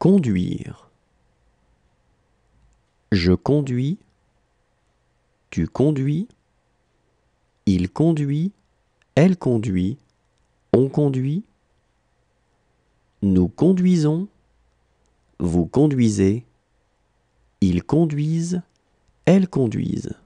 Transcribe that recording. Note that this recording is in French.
Conduire. Je conduis. Tu conduis. Il conduit. Elle conduit. On conduit. Nous conduisons. Vous conduisez. Ils conduisent. Elles conduisent.